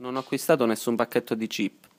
Non ho acquistato nessun pacchetto di chip.